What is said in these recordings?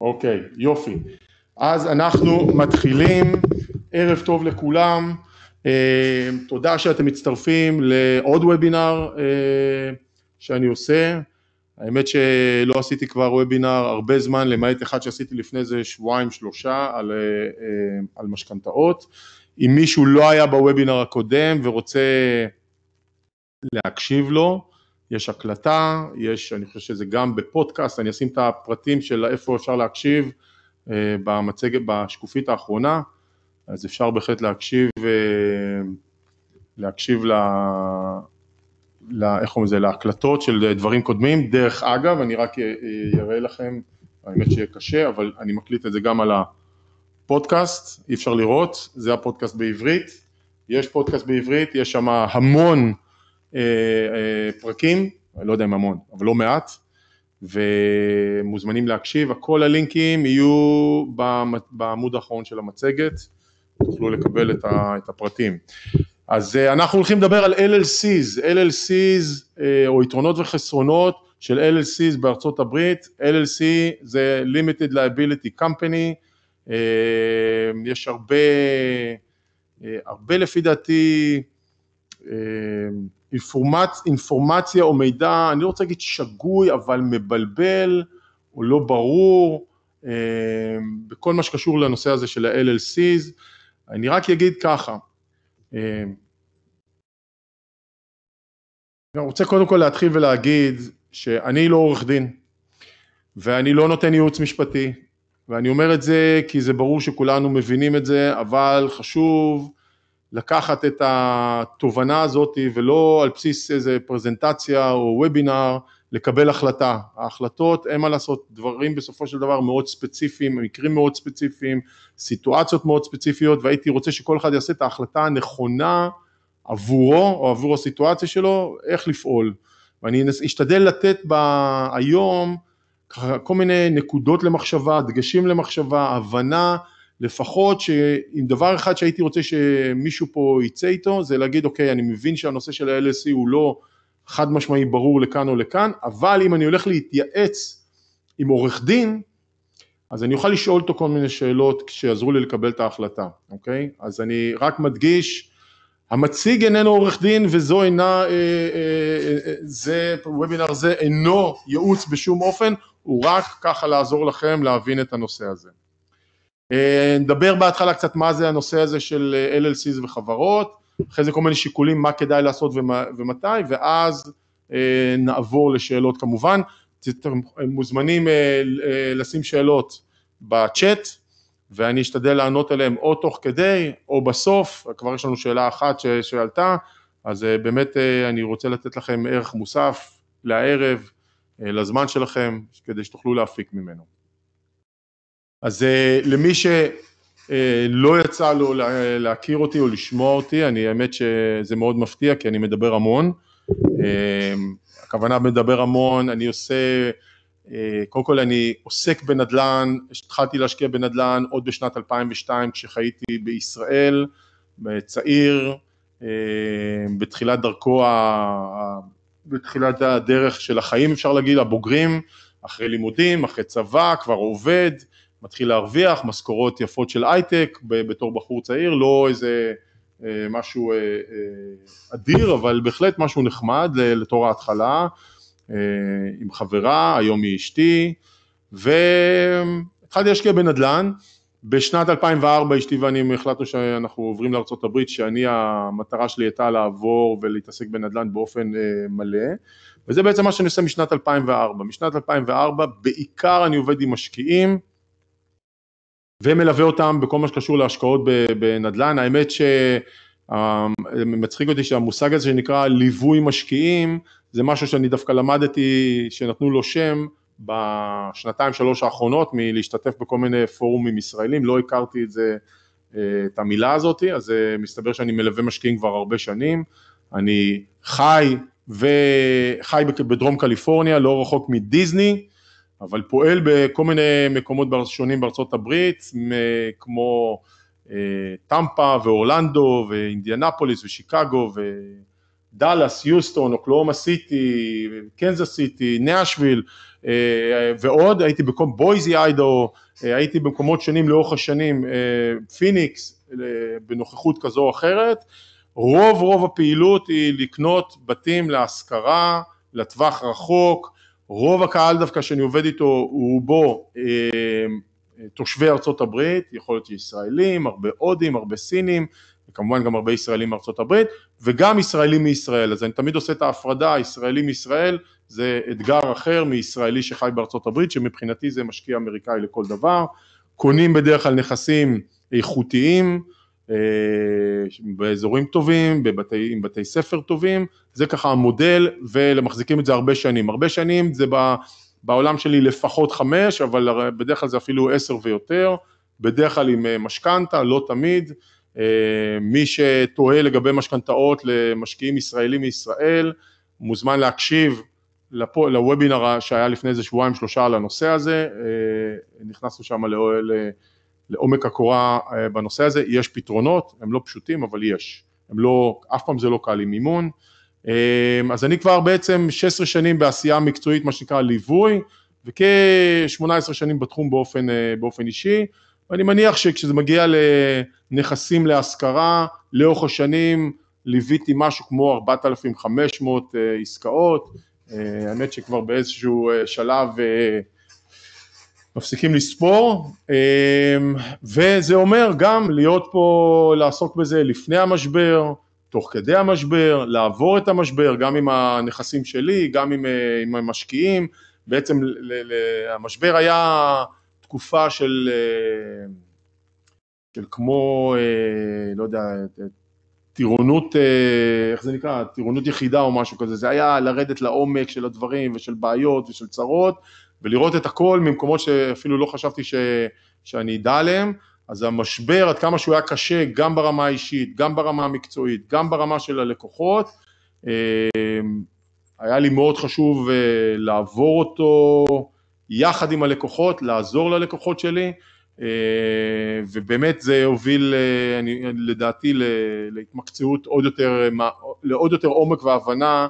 אוקיי, יופי. אז אנחנו מתחילים, ערב טוב לכולם, אה, תודה שאתם מצטרפים לעוד וובינר אה, שאני עושה, האמת שלא עשיתי כבר וובינר הרבה זמן, למעט אחד שעשיתי לפני איזה שבועיים שלושה על, אה, על משכנתאות, אם מישהו לא היה בוובינר הקודם ורוצה להקשיב לו, יש הקלטה, יש, אני חושב שזה גם בפודקאסט, אני אשים את הפרטים של איפה אפשר להקשיב אה, במצגת, בשקופית האחרונה, אז אפשר בהחלט להקשיב, אה, להקשיב ל... ל איך קוראים לזה, להקלטות של דברים קודמים, דרך אגב, אני רק אה, אראה לכם, האמת שיהיה קשה, אבל אני מקליט את זה גם על הפודקאסט, אי אפשר לראות, זה הפודקאסט בעברית, יש פודקאסט בעברית, יש שם המון אה, אה, פרקים, לא יודע אם המון, אבל לא מעט, ומוזמנים להקשיב, כל הלינקים יהיו בעמוד האחרון של המצגת, תוכלו לקבל את הפרטים. אז אה, אנחנו הולכים לדבר על LLCs, LLCs או יתרונות וחסרונות של LLCs בארצות הברית, LLC זה Limited Liability Company, יש הרבה, הרבה לפי דעתי אינפורמצ, אינפורמציה או מידע, אני לא רוצה להגיד שגוי, אבל מבלבל או לא ברור, אה, בכל מה שקשור לנושא הזה של ה-LLCs. אני רק אגיד ככה, אה, אני רוצה קודם כל להתחיל ולהגיד שאני לא עורך דין, ואני לא נותן ייעוץ משפטי, ואני אומר את זה כי זה ברור שכולנו מבינים את זה, אבל חשוב לקחת את התובנה הזאת ולא על בסיס איזה פרזנטציה או וובינר לקבל החלטה. ההחלטות הן מה לעשות, דברים בסופו של דבר מאוד ספציפיים, מקרים מאוד ספציפיים, סיטואציות מאוד ספציפיות והייתי רוצה שכל אחד יעשה את ההחלטה הנכונה עבורו או עבור הסיטואציה שלו, איך לפעול. ואני אשתדל לתת בה היום כל מיני נקודות למחשבה, דגשים למחשבה, הבנה לפחות שאם דבר אחד שהייתי רוצה שמישהו פה יצא איתו, זה להגיד אוקיי, אני מבין שהנושא של ה-LSE הוא לא חד משמעי ברור לכאן או לכאן, אבל אם אני הולך להתייעץ עם עורך דין, אז אני אוכל לשאול אותו כל מיני שאלות שיעזרו לי לקבל את ההחלטה, אוקיי? אז אני רק מדגיש, המציג איננו עורך דין וזו אינה, אה, אה, אה, אה זה, וובינר זה אינו ייעוץ בשום אופן, הוא רק ככה לעזור לכם להבין את הנושא הזה. אה, נדבר בהתחלה קצת מה זה הנושא הזה של אה, LLCs וחברות, אחרי זה כל מיני שיקולים מה כדאי לעשות ומתי, ואז אה, נעבור לשאלות כמובן, אתם מוזמנים לשים שאלות בצ'אט ואני אשתדל לענות עליהן או תוך כדי או בסוף, כבר יש לנו שאלה אחת שעלתה, אז באמת אני רוצה לתת לכם ערך מוסף לערב, לזמן שלכם, כדי שתוכלו להפיק ממנו. אז אה, למי שלא אה, יצא לו להכיר אותי או לשמוע אותי, אני האמת שזה מאוד מפתיע כי אני מדבר המון. אה, הכוונה מדבר המון, אני עושה, קודם כל אני עוסק בנדל"ן, התחלתי להשקיע בנדל"ן עוד בשנת 2002 כשחייתי בישראל, צעיר, בתחילת דרכו, בתחילת הדרך של החיים אפשר להגיד, הבוגרים, אחרי לימודים, אחרי צבא, כבר עובד, מתחיל להרוויח, משכורות יפות של הייטק בתור בחור צעיר, לא איזה אה, משהו אה, אה, אדיר, אבל בהחלט משהו נחמד לתור ההתחלה, עם חברה, היום היא אשתי, והתחלתי להשקיע בנדל"ן. בשנת 2004 אשתי ואני החלטנו שאנחנו עוברים לארה"ב, שאני המטרה שלי הייתה לעבור ולהתעסק בנדל"ן באופן מלא, וזה בעצם מה שאני עושה משנת 2004. משנת 2004 בעיקר אני עובד עם משקיעים, ומלווה אותם בכל מה שקשור להשקעות בנדל"ן. האמת שמצחיק אותי שהמושג הזה שנקרא ליווי משקיעים, זה משהו שאני דווקא למדתי, שנתנו לו שם בשנתיים שלוש האחרונות מלהשתתף בכל מיני פורומים ישראלים, לא הכרתי את זה, אה, את המילה הזאת, אז אה, מסתבר שאני מלווה משקיעים כבר הרבה שנים, אני חי וחי בדרום קליפורניה, לא רחוק מדיסני, אבל פועל בכל מיני מקומות שונים בארצות הברית, כמו אה, טמפה ואורלנדו ואינדיאנפוליס ושיקגו ודאלאס, יוסטון, אוקלאומה סיטי, קנזס סיטי, נאשוויל אה, ועוד, הייתי במקום בויזי איידו, אה, הייתי במקומות שונים לאורך השנים, פיניקס בנוכחות כזו או אחרת, רוב רוב הפעילות היא לקנות בתים להשכרה לטווח רחוק, רוב הקהל דווקא שאני עובד איתו הוא רובו אה, תושבי ארצות הברית, יכול להיות ישראלים, הרבה הודים, הרבה סינים, וכמובן גם הרבה ישראלים מארצות הברית, וגם ישראלים מישראל, אז אני תמיד עושה את ההפרדה, ישראלי מישראל זה אתגר אחר מישראלי שחי בארצות הברית, שמבחינתי זה משקיע אמריקאי לכל דבר, קונים בדרך כלל נכסים איכותיים, אה, באזורים טובים, בבתי, עם בתי ספר טובים, זה ככה המודל ומחזיקים את זה הרבה שנים, הרבה שנים זה בעולם שלי לפחות חמש, אבל בדרך כלל זה אפילו עשר ויותר, בדרך כלל עם אה, משכנתה, לא תמיד, אה, מי שתוהה לגבי משכנתאות למשקיעים ישראלים מישראל, מוזמן להקשיב לוובינר שהיה לפני איזה שבועיים שלושה על הנושא הזה, נכנסנו שם לאוהל... לעומק הקורה אה, בנושא הזה, יש פתרונות, הם לא פשוטים אבל יש, הם לא, אף פעם זה לא קל עם מימון, אה, אז אני כבר בעצם 16 שנים בעשייה מקצועית, מה שנקרא ליווי, וכ-18 שנים בתחום באופן, אה, באופן אישי, ואני מניח שכשזה מגיע לנכסים להשכרה, לאורך השנים ליוויתי משהו כמו 4,500 עסקאות, האמת שכבר באיזשהו שלב מפסיקים לספור, אמ, וזה אומר גם להיות פה, לעסוק בזה לפני המשבר, תוך כדי המשבר, לעבור את המשבר, גם עם הנכסים שלי, גם עם, אה, עם המשקיעים, בעצם ל, ל, המשבר היה תקופה של, אה, של כמו, אה, לא יודע, טירונות, איך זה נקרא, טירונות יחידה או משהו כזה, זה היה לרדת לעומק של הדברים ושל בעיות ושל צרות, ולראות את הכל ממקומות שאפילו לא חשבתי ש, שאני אדע עליהם, אז המשבר, עד כמה שהוא היה קשה, גם ברמה האישית, גם ברמה המקצועית, גם ברמה של הלקוחות, אמ, היה לי מאוד חשוב אה, לעבור אותו יחד עם הלקוחות, לעזור ללקוחות שלי, אה, ובאמת זה הוביל אה, לדעתי להתמקצעות עוד יותר, לעוד יותר עומק והבנה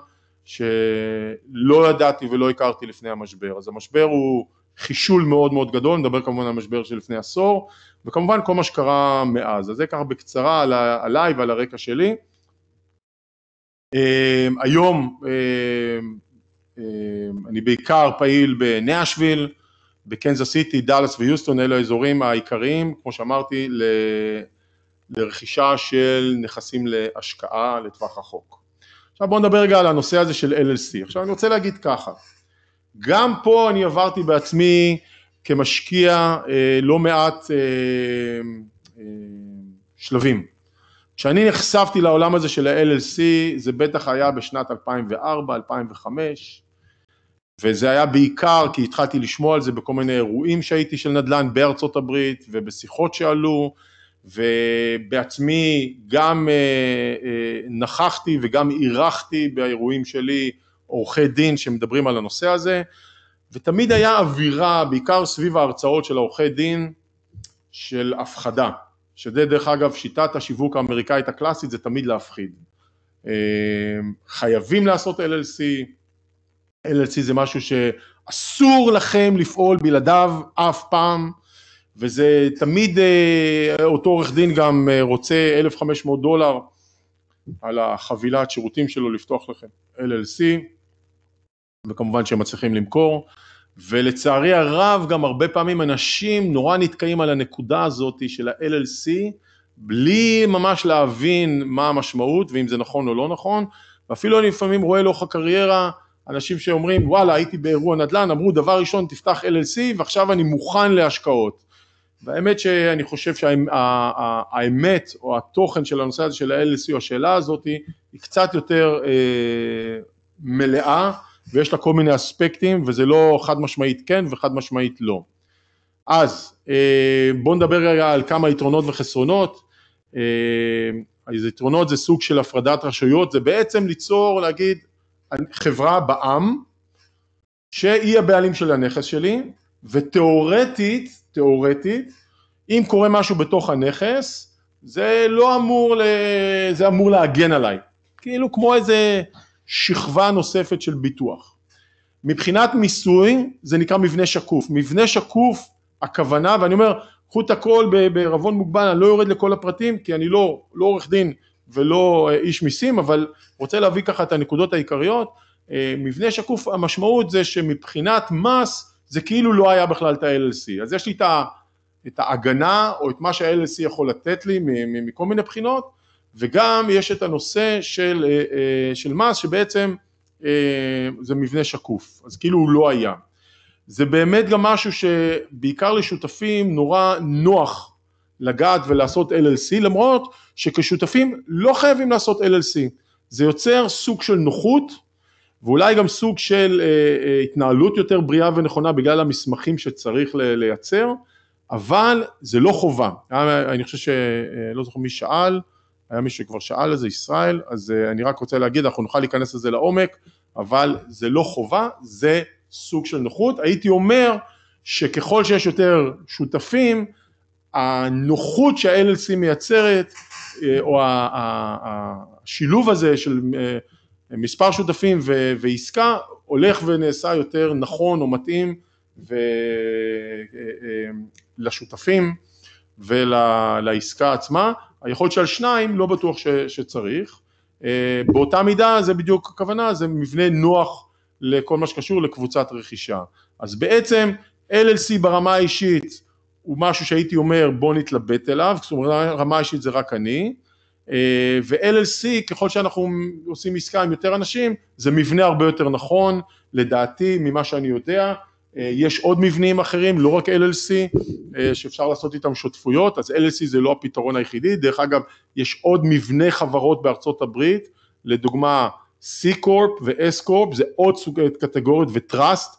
שלא ידעתי ולא הכרתי לפני המשבר. אז המשבר הוא חישול מאוד מאוד גדול, נדבר כמובן על משבר שלפני עשור, וכמובן כל מה שקרה מאז. אז זה ככה בקצרה על ה, עליי ועל הרקע שלי. אמ, היום אמ, אמ, אני בעיקר פעיל בנאשוויל, בקנזס סיטי, דאלאס ויוסטון, אלו האזורים העיקריים, כמו שאמרתי, ל... לרכישה של נכסים להשקעה לטווח החוק. עכשיו בואו נדבר רגע על הנושא הזה של LLC. עכשיו אני רוצה להגיד ככה, גם פה אני עברתי בעצמי כמשקיע אה, לא מעט אה, אה, שלבים. כשאני נחשפתי לעולם הזה של ה-LLC, זה בטח היה בשנת 2004-2005, וזה היה בעיקר כי התחלתי לשמוע על זה בכל מיני אירועים שהייתי של נדל"ן בארצות הברית ובשיחות שעלו, ובעצמי גם אה, אה, נכחתי וגם אירחתי באירועים שלי עורכי דין שמדברים על הנושא הזה ותמיד היה אווירה בעיקר סביב ההרצאות של העורכי דין של הפחדה שזה דרך אגב שיטת השיווק האמריקאית הקלאסית זה תמיד להפחיד אה, חייבים לעשות LLC LLC זה משהו שאסור לכם לפעול בלעדיו אף פעם וזה תמיד אה, אותו עורך דין גם אה, רוצה 1,500 דולר על החבילת שירותים שלו לפתוח לכם LLC, וכמובן שהם מצליחים למכור, ולצערי הרב גם הרבה פעמים אנשים נורא נתקעים על הנקודה הזאת של ה-LLC, בלי ממש להבין מה המשמעות ואם זה נכון או לא נכון, ואפילו אני לפעמים רואה לאורך הקריירה אנשים שאומרים וואלה הייתי באירוע נדל"ן, אמרו דבר ראשון תפתח LLC ועכשיו אני מוכן להשקעות. והאמת שאני חושב שהאמת או התוכן של הנושא הזה של ה-LSU, e השאלה הזאת היא קצת יותר אה, מלאה ויש לה כל מיני אספקטים וזה לא חד משמעית כן וחד משמעית לא. אז אה, בואו נדבר רגע על כמה יתרונות וחסרונות. אה, אז יתרונות זה סוג של הפרדת רשויות, זה בעצם ליצור, להגיד, חברה בעם שהיא הבעלים של הנכס שלי ותאורטית תיאורטית, אם קורה משהו בתוך הנכס, זה לא אמור, ל... זה אמור להגן עליי, כאילו כמו איזה שכבה נוספת של ביטוח. מבחינת מיסוי זה נקרא מבנה שקוף, מבנה שקוף הכוונה ואני אומר קחו את הכל בערבון מוגבל אני לא יורד לכל הפרטים כי אני לא, לא עורך דין ולא אה, איש מיסים אבל רוצה להביא ככה את הנקודות העיקריות אה, מבנה שקוף המשמעות זה שמבחינת מס זה כאילו לא היה בכלל את ה-LLC. אז יש לי את, ה, את ההגנה או את מה שה-LLC יכול לתת לי מכל מיני בחינות, וגם יש את הנושא של, אה, אה, של מס שבעצם אה, זה מבנה שקוף, אז כאילו הוא לא היה. זה באמת גם משהו שבעיקר לשותפים נורא נוח לגעת ולעשות LLC למרות שכשותפים לא חייבים לעשות LLC, זה יוצר סוג של נוחות ואולי גם סוג של אה, אה, התנהלות יותר בריאה ונכונה בגלל המסמכים שצריך לייצר, אבל זה לא חובה. היה, אה, אני חושב שלא אה, זוכר מי שאל, היה מישהו שכבר שאל על זה, ישראל, אז אה, אני רק רוצה להגיד, אנחנו נוכל להיכנס לזה לעומק, אבל זה לא חובה, זה סוג של נוחות. הייתי אומר שככל שיש יותר שותפים, הנוחות שה-LLC מייצרת, אה, או השילוב הזה של אה, מספר שותפים ו- ועסקה הולך ונעשה יותר נכון או מתאים ו- אה, אה, לשותפים ולעסקה ול- עצמה, היכולת שעל שניים לא בטוח ש- שצריך, אה, באותה מידה זה בדיוק הכוונה, זה מבנה נוח לכל מה שקשור לקבוצת רכישה, אז בעצם LLC ברמה האישית הוא משהו שהייתי אומר בוא נתלבט אליו, אומרת רמה אישית זה רק אני, אה, ו-LLC ככל שאנחנו עושים עסקה עם יותר אנשים זה מבנה הרבה יותר נכון לדעתי ממה שאני יודע אה, יש עוד מבנים אחרים לא רק LLC אה, שאפשר לעשות איתם שותפויות אז LLC זה לא הפתרון היחידי דרך אגב יש עוד מבנה חברות בארצות הברית לדוגמה C-Corp ו-S-Corp זה עוד סוג קטגוריות ו-Trust,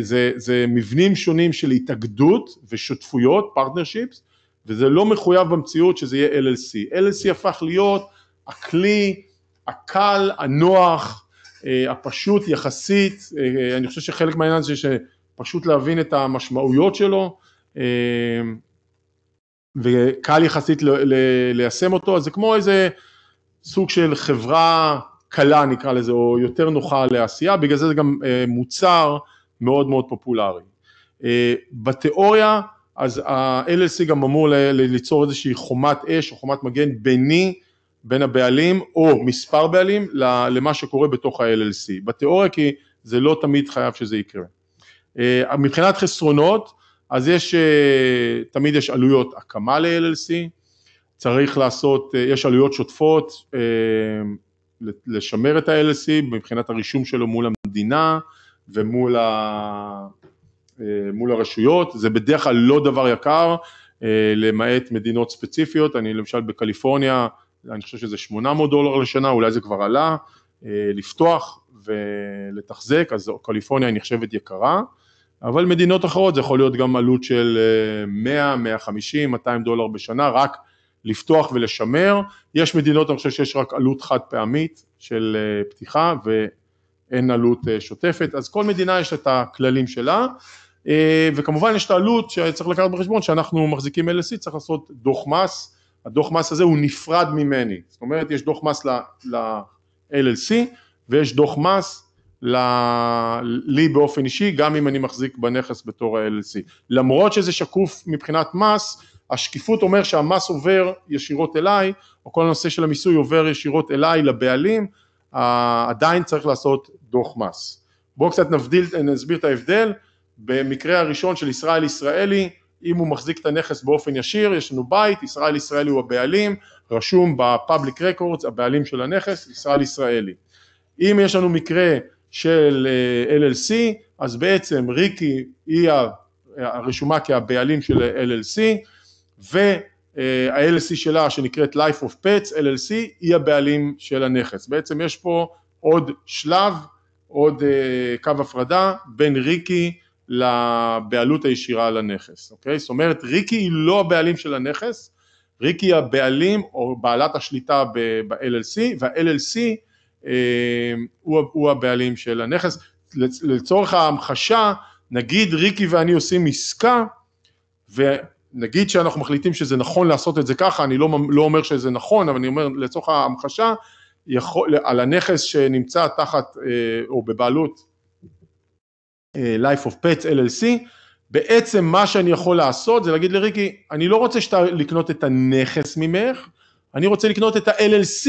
זה, זה מבנים שונים של התאגדות ושותפויות פרטנרשיפס וזה לא מחויב במציאות שזה יהיה LLC. LLC הפך להיות הכלי הקל, הנוח, אה, הפשוט יחסית, אה, אה, אני חושב שחלק מהעניין זה שפשוט להבין את המשמעויות שלו וקל יחסית ליישם אותו, אז זה כמו איזה סוג של חברה קלה נקרא לזה, או יותר נוחה לעשייה, בגלל זה זה גם מוצר מאוד מאוד פופולרי. בתיאוריה אז ה-LLC אה, גם אמור ליצור איזושהי חומת אש או חומת מגן ביני, בין הבעלים או מספר בעלים למה שקורה בתוך ה-LLC. בתיאוריה כי זה לא תמיד חייב שזה יקרה. אה, מבחינת חסרונות, אז יש, אה, תמיד יש עלויות הקמה ל-LLC, צריך לעשות, יש עלויות שוטפות, לשמר את ה-LLC מבחינת הרישום שלו מול המדינה ומול ה... אה, מול הרשויות, זה בדרך כלל לא דבר יקר, אה, למעט מדינות ספציפיות, אני למשל בקליפורניה, אני חושב שזה 800 דולר לשנה, אולי זה כבר עלה, אה, לפתוח ולתחזק, אז קליפורניה היא נחשבת יקרה, אבל מדינות אחרות זה יכול להיות גם עלות של 100, 150, 200 דולר בשנה, רק לפתוח ולשמר, יש מדינות, אני חושב שיש רק עלות חד פעמית של פתיחה, ואין עלות שוטפת, אז כל מדינה יש את הכללים שלה, אה, וכמובן יש את העלות שצריך לקחת בחשבון שאנחנו מחזיקים LSE צריך לעשות דוח מס, הדוח מס הזה הוא נפרד ממני, זאת אומרת יש דוח מס ל-LLC e, ויש דוח מס ל... לי באופן אישי גם אם אני מחזיק בנכס בתור ה-LLC, e. למרות שזה שקוף מבחינת מס השקיפות אומר שהמס עובר ישירות אליי, או כל הנושא של המיסוי עובר ישירות אליי לבעלים, עדיין צריך לעשות דוח מס. בואו קצת נבדיל, נסביר את ההבדל, במקרה הראשון של ישראל ישראלי, אם הוא מחזיק את הנכס באופן ישיר, יש לנו בית, ישראל ישראלי הוא הבעלים, רשום בפאבליק רקורדס, הבעלים של הנכס, ישראל ישראלי. אם יש לנו מקרה של אה, LLC, אז בעצם ריקי היא הרשומה כהבעלים של LLC, וה-LLC אה, שלה שנקראת Life of Pets, LLC, היא הבעלים של הנכס. בעצם יש פה עוד שלב, עוד אה, קו הפרדה בין ריקי לבעלות הישירה על הנכס, אוקיי? זאת אומרת, ריקי היא לא הבעלים של הנכס, ריקי היא הבעלים או בעלת השליטה ב-LLC, וה-LLC אה, הוא, הוא הבעלים של הנכס. לצורך ההמחשה, נגיד ריקי ואני עושים עסקה, ונגיד שאנחנו מחליטים שזה נכון לעשות את זה ככה, אני לא, לא אומר שזה נכון, אבל אני אומר לצורך ההמחשה, יכול, על הנכס שנמצא תחת אה, או בבעלות אה, Life of Pets LLC, בעצם מה שאני יכול לעשות זה להגיד לריקי, אני לא רוצה שאתה לקנות את הנכס ממך, אני רוצה לקנות את ה-LLC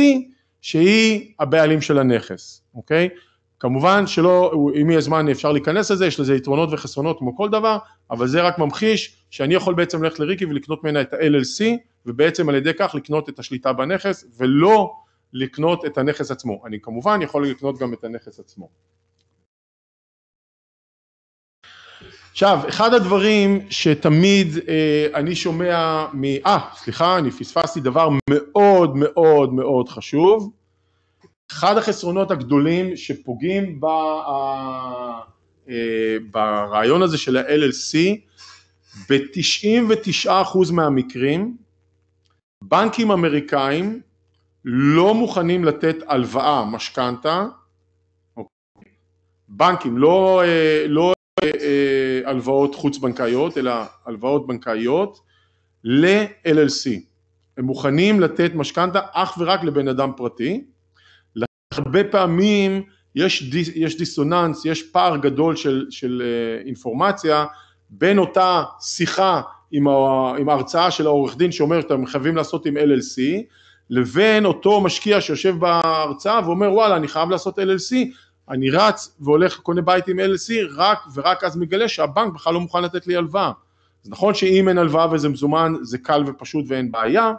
שהיא הבעלים של הנכס, אוקיי? כמובן שלא, אם יהיה זמן אפשר להיכנס לזה, יש לזה יתרונות וחסרונות כמו כל דבר, אבל זה רק ממחיש שאני יכול בעצם ללכת לריקי ולקנות ממנה את ה-LLC, ובעצם על ידי כך לקנות את השליטה בנכס, ולא לקנות את הנכס עצמו. אני כמובן יכול לקנות גם את הנכס עצמו. עכשיו, אחד הדברים שתמיד אה, אני שומע מ... אה, סליחה, אני פספסתי דבר מאוד מאוד מאוד חשוב. אחד החסרונות הגדולים שפוגעים ב, אה, אה, ברעיון הזה של ה-LLC, ב-99% מהמקרים, בנקים אמריקאים לא מוכנים לתת הלוואה, משכנתה, אוקיי? בנקים, לא, אה, לא אה, אה, הלוואות חוץ בנקאיות, אלא הלוואות בנקאיות ל-LLC. הם מוכנים לתת משכנתה אך ורק לבן אדם פרטי. הרבה פעמים יש, דיס, יש דיסוננס, יש פער גדול של, של אה, אינפורמציה בין אותה שיחה עם, ה, עם ההרצאה של העורך דין שאומר שאתם חייבים לעשות עם LLC לבין אותו משקיע שיושב בהרצאה ואומר וואלה אני חייב לעשות LLC אני רץ והולך קונה בית עם LC רק ורק אז מגלה שהבנק בכלל לא מוכן לתת לי הלוואה. אז נכון שאם אין הלוואה וזה מזומן זה קל ופשוט ואין בעיה,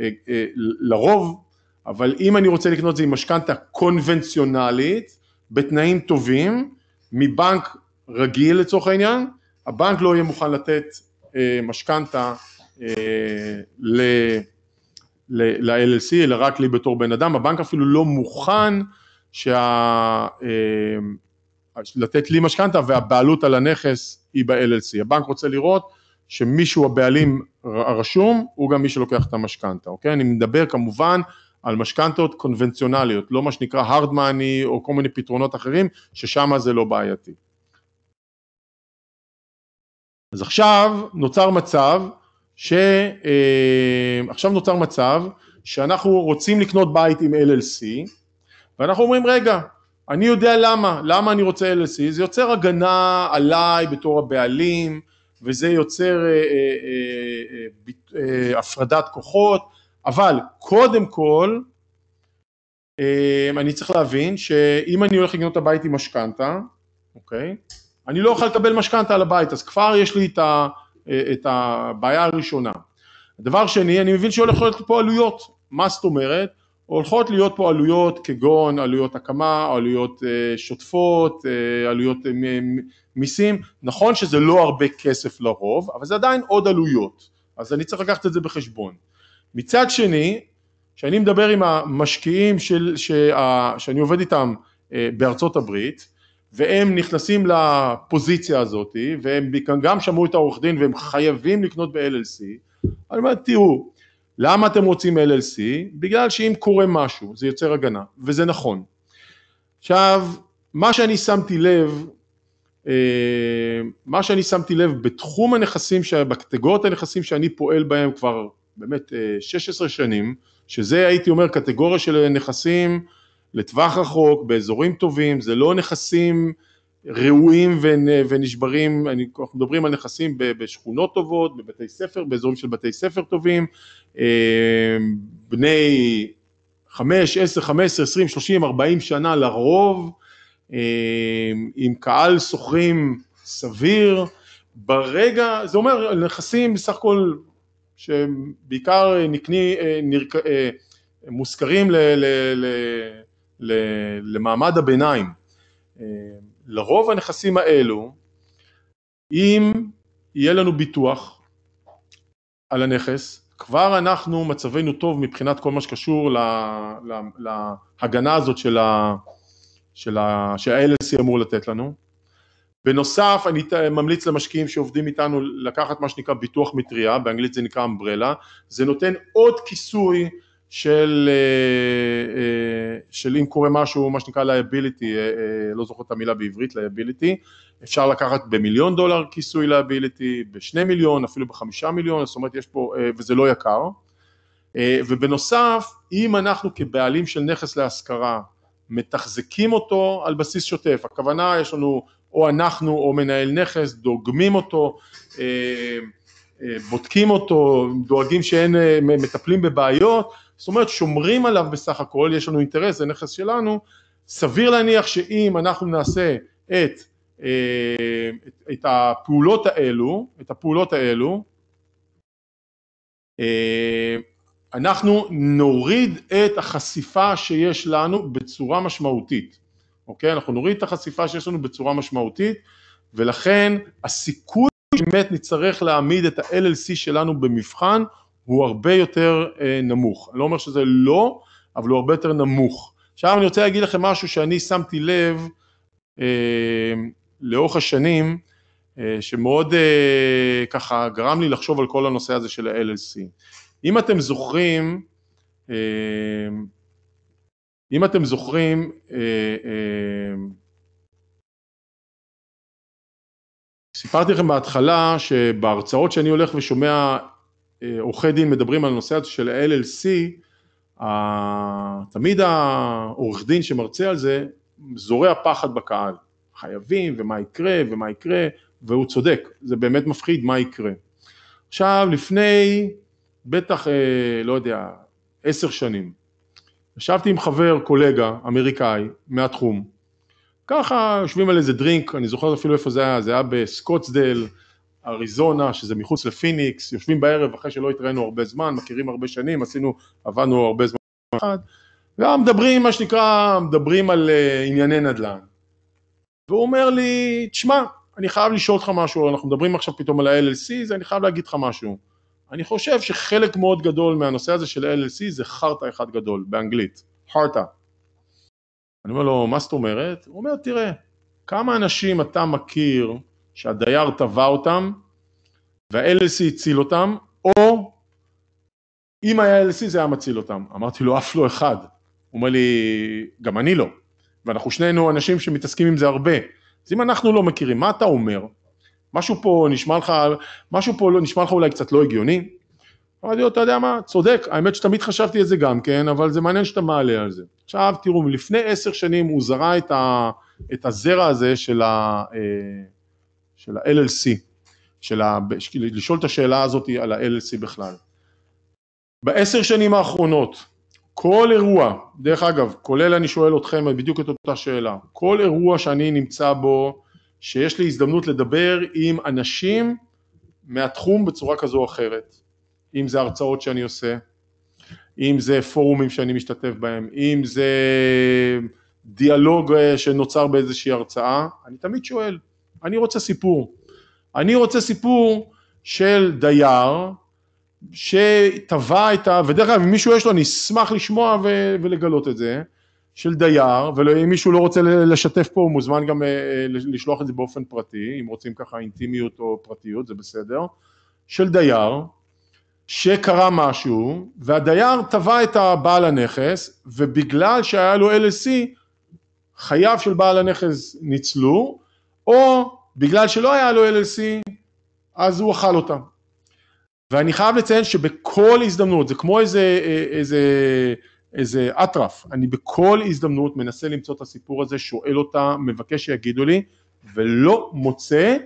אה, אה, לרוב, אבל אם אני רוצה לקנות זה עם משכנתה קונבנציונלית, בתנאים טובים, מבנק רגיל לצורך העניין, הבנק לא יהיה מוכן לתת אה, משכנתה ל-LLC, אלא רק לי בתור בן אדם, הבנק אפילו לא מוכן שה... אמ, לתת לי משכנתה והבעלות על הנכס היא ב-LLC. הבנק רוצה לראות שמישהו הבעלים הרשום הוא גם מי שלוקח את המשכנתה, אוקיי? אני מדבר כמובן על משכנתות קונבנציונליות, לא מה שנקרא hard money או כל מיני פתרונות אחרים, ששם זה לא בעייתי. אז עכשיו נוצר מצב, ש... אמ, עכשיו נוצר מצב שאנחנו רוצים לקנות בית עם LLC, ואנחנו אומרים רגע, אני יודע למה, למה אני רוצה LLC, זה יוצר הגנה עליי בתור הבעלים וזה יוצר אה, אה, אה, אה, הפרדת כוחות, אבל קודם כל אה, אני צריך להבין שאם אני הולך לקנות את הבית עם משכנתה, אוקיי, אני לא אוכל לקבל משכנתה על הבית, אז כבר יש לי את, ה, אה, את הבעיה הראשונה. דבר שני, אני מבין שהולכות להיות פה עלויות, מה זאת אומרת? הולכות להיות פה עלויות כגון עלויות הקמה, עלויות אה, שוטפות, אה, עלויות אה, מיסים, נכון שזה לא הרבה כסף לרוב, אבל זה עדיין עוד עלויות, אז אני צריך לקחת את זה בחשבון. מצד שני, כשאני מדבר עם המשקיעים של, שה, שאני עובד איתם בארצות הברית, והם נכנסים לפוזיציה הזאת, והם גם שמעו את העורך דין והם חייבים לקנות ב-LLC, אני אומר, תראו, למה אתם רוצים LLC? בגלל שאם קורה משהו זה יוצר הגנה, וזה נכון. עכשיו, מה שאני שמתי לב, אה, מה שאני שמתי לב בתחום הנכסים, בקטגוריות הנכסים שאני פועל בהם כבר באמת 16 אה, שנים, שזה הייתי אומר קטגוריה של נכסים לטווח רחוק, באזורים טובים, זה לא נכסים ראויים ונשברים, אנחנו מדברים על נכסים בשכונות טובות, בבתי ספר, באזורים של בתי ספר טובים, אה, בני עשר, חמש עשר, עשרים, שלושים, ארבעים שנה לרוב, אה, עם קהל שוכרים סביר, ברגע, זה אומר נכסים בסך הכל שבעיקר נקני, אה, נרק, מושכרים ל, ל, ל, ל, למעמד הביניים. לרוב הנכסים האלו, אם יהיה לנו ביטוח על הנכס, כבר אנחנו מצבנו טוב מבחינת כל מה שקשור לה, לה, להגנה הזאת של ה... של ה... שה-LLC אמור לתת לנו. בנוסף, אני ממליץ למשקיעים שעובדים איתנו לקחת מה שנקרא ביטוח מטריה, באנגלית זה נקרא אמברלה, זה נותן עוד כיסוי של, אה, אה, של אם קורה משהו, מה שנקרא liability, אה, לא זוכר את המילה בעברית, liability, אפשר לקחת במיליון דולר כיסוי liability, בשני מיליון, אפילו בחמישה מיליון, זאת אומרת יש פה, וזה לא יקר. ובנוסף, אם אנחנו כבעלים של נכס להשכרה מתחזקים אותו על בסיס שוטף, הכוונה יש לנו או אנחנו או מנהל נכס, דוגמים אותו, בודקים אותו, דואגים שאין, מטפלים בבעיות, זאת אומרת שומרים עליו בסך הכל, יש לנו אינטרס, זה נכס שלנו, סביר להניח שאם אנחנו נעשה את, את, אה, את הפעולות האלו, את הפעולות האלו, אה, אנחנו נוריד את החשיפה שיש לנו בצורה משמעותית, אוקיי? אנחנו נוריד את החשיפה שיש לנו בצורה משמעותית, ולכן הסיכוי שבאמת נצטרך להעמיד את ה-LLC שלנו במבחן הוא הרבה יותר אה, נמוך. אני לא אומר שזה לא, אבל הוא הרבה יותר נמוך. עכשיו אני רוצה להגיד לכם משהו שאני שמתי לב אה, לאורך השנים, אה, שמאוד אה, ככה גרם לי לחשוב על כל הנושא הזה של ה-LLC. אם אתם זוכרים, אה, אם אתם זוכרים, אה, אה, סיפרתי לכם בהתחלה שבהרצאות שאני הולך ושומע עורכי דין מדברים על נושא של LLC, תמיד העורך דין שמרצה על זה זורע פחד בקהל, חייבים ומה יקרה ומה יקרה, והוא צודק, זה באמת מפחיד מה יקרה. עכשיו לפני בטח, אה, לא יודע, עשר שנים, ישבתי עם חבר, קולגה, אמריקאי, מהתחום, ככה יושבים על איזה דרינק, אני זוכר אפילו איפה זה היה, זה היה בסקוטסדל, אריזונה, שזה מחוץ לפיניקס, יושבים בערב אחרי שלא התראינו הרבה זמן, מכירים הרבה שנים, עשינו, עבדנו הרבה זמן אחד, מדברים, מה שנקרא, מדברים על uh, ענייני נדל"ן. והוא אומר לי, תשמע, אני חייב לשאול אותך משהו, אנחנו מדברים עכשיו פתאום על ה-LLC, אז אני חייב להגיד לך משהו. אני חושב שחלק מאוד גדול מהנושא הזה של LLC זה חרטא אחד גדול, באנגלית, חרטא. אני אומר לו, מה זאת אומרת? הוא אומר, תראה, כמה אנשים אתה מכיר שהדייר תבע אותם וה-LLC הציל אותם, או אם היה LLC זה היה מציל אותם. אמרתי לו, אף לא אחד. הוא אומר לי, גם אני לא. ואנחנו שנינו אנשים שמתעסקים עם זה הרבה. אז אם אנחנו לא מכירים, מה אתה אומר? משהו פה נשמע לך, משהו פה לא, נשמע לך אולי קצת לא הגיוני? אמרתי לו, אתה יודע מה, צודק, האמת שתמיד חשבתי את זה גם כן, אבל זה מעניין שאתה מעלה על זה. עכשיו תראו, לפני עשר שנים הוא זרה את, ה, את הזרע הזה של ה... אה, של ה-LLC, של ה... לשאול את השאלה הזאת על ה-LLC בכלל. בעשר שנים האחרונות, כל אירוע, דרך אגב, כולל אני שואל אתכם בדיוק את אותה שאלה, כל אירוע שאני נמצא בו, שיש לי הזדמנות לדבר עם אנשים מהתחום בצורה כזו או אחרת, אם זה הרצאות שאני עושה, אם זה פורומים שאני משתתף בהם, אם זה דיאלוג אה, שנוצר באיזושהי הרצאה, אני תמיד שואל, אני רוצה סיפור. אני רוצה סיפור של דייר שטבע את ה... ודרך אגב, אם מישהו יש לו, אני אשמח לשמוע ו... ולגלות את זה, של דייר, ואם מישהו לא רוצה לשתף פה, הוא מוזמן גם אה, אה, לשלוח את זה באופן פרטי, אם רוצים ככה אינטימיות או פרטיות, זה בסדר, של דייר, שקרה משהו, והדייר תבע את הבעל הנכס, ובגלל שהיה לו LLC, חייו של בעל הנכס ניצלו, או בגלל שלא היה לו LLC, אז הוא אכל אותם. ואני חייב לציין שבכל הזדמנות, זה כמו איזה, אה, איזה, איזה אטרף, אני בכל הזדמנות מנסה למצוא את הסיפור הזה, שואל אותה, מבקש שיגידו לי, ולא מוצא,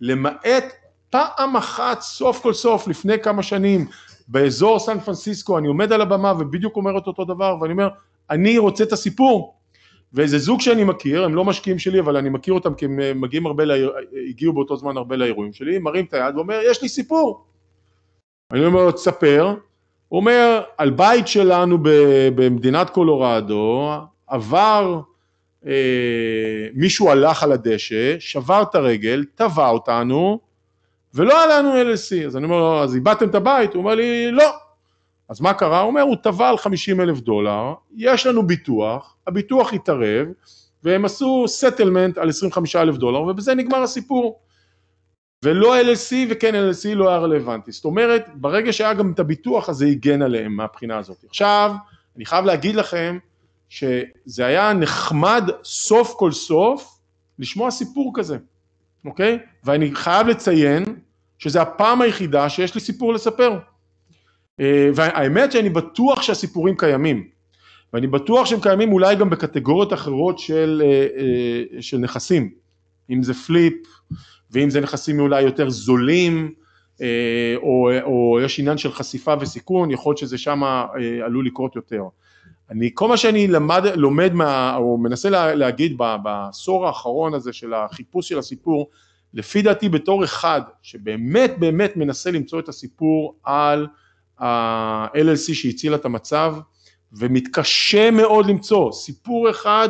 למעט פעם אחת, סוף כל סוף, לפני כמה שנים, באזור סן פרנסיסקו, אני עומד על הבמה ובדיוק אומר את אותו דבר, ואני אומר, אני רוצה את הסיפור, ואיזה זוג שאני מכיר, הם לא משקיעים שלי, אבל אני מכיר אותם כי הם אה, מגיעים הרבה, לה... הגיעו באותו זמן הרבה לאירועים שלי, מרים את היד ואומר, יש לי סיפור. אני אומר לו, תספר. הוא אומר, על בית שלנו ב... במדינת קולורדו, עבר, אה, מישהו הלך על הדשא, שבר את הרגל, טבע אותנו, ולא עלינו LLC. אז אני אומר לו, אז איבדתם את הבית? הוא אומר לי, לא. אז מה קרה? הוא אומר, הוא תבע על 50 אלף דולר, יש לנו ביטוח, הביטוח התערב, והם עשו סטלמנט על 25 אלף דולר, ובזה נגמר הסיפור. ולא LLC וכן LLC לא היה רלוונטי. זאת אומרת, ברגע שהיה גם את הביטוח, אז זה הגן עליהם מהבחינה הזאת. עכשיו, אני חייב להגיד לכם, שזה היה נחמד סוף כל סוף לשמוע סיפור כזה, אוקיי? ואני חייב לציין שזו הפעם היחידה שיש לי סיפור לספר. אה, והאמת שאני בטוח שהסיפורים קיימים ואני בטוח שהם קיימים אולי גם בקטגוריות אחרות של, אה, אה, של נכסים אם זה פליפ ואם זה נכסים אולי יותר זולים או, או יש עניין של חשיפה וסיכון יכול להיות שזה שם עלול לקרות יותר אני כל מה שאני למד, לומד מה, או מנסה לה, להגיד בעשור האחרון הזה של החיפוש של הסיפור לפי דעתי בתור אחד שבאמת באמת מנסה למצוא את הסיפור על ה-LLC שהציל את המצב, ומתקשה מאוד למצוא סיפור אחד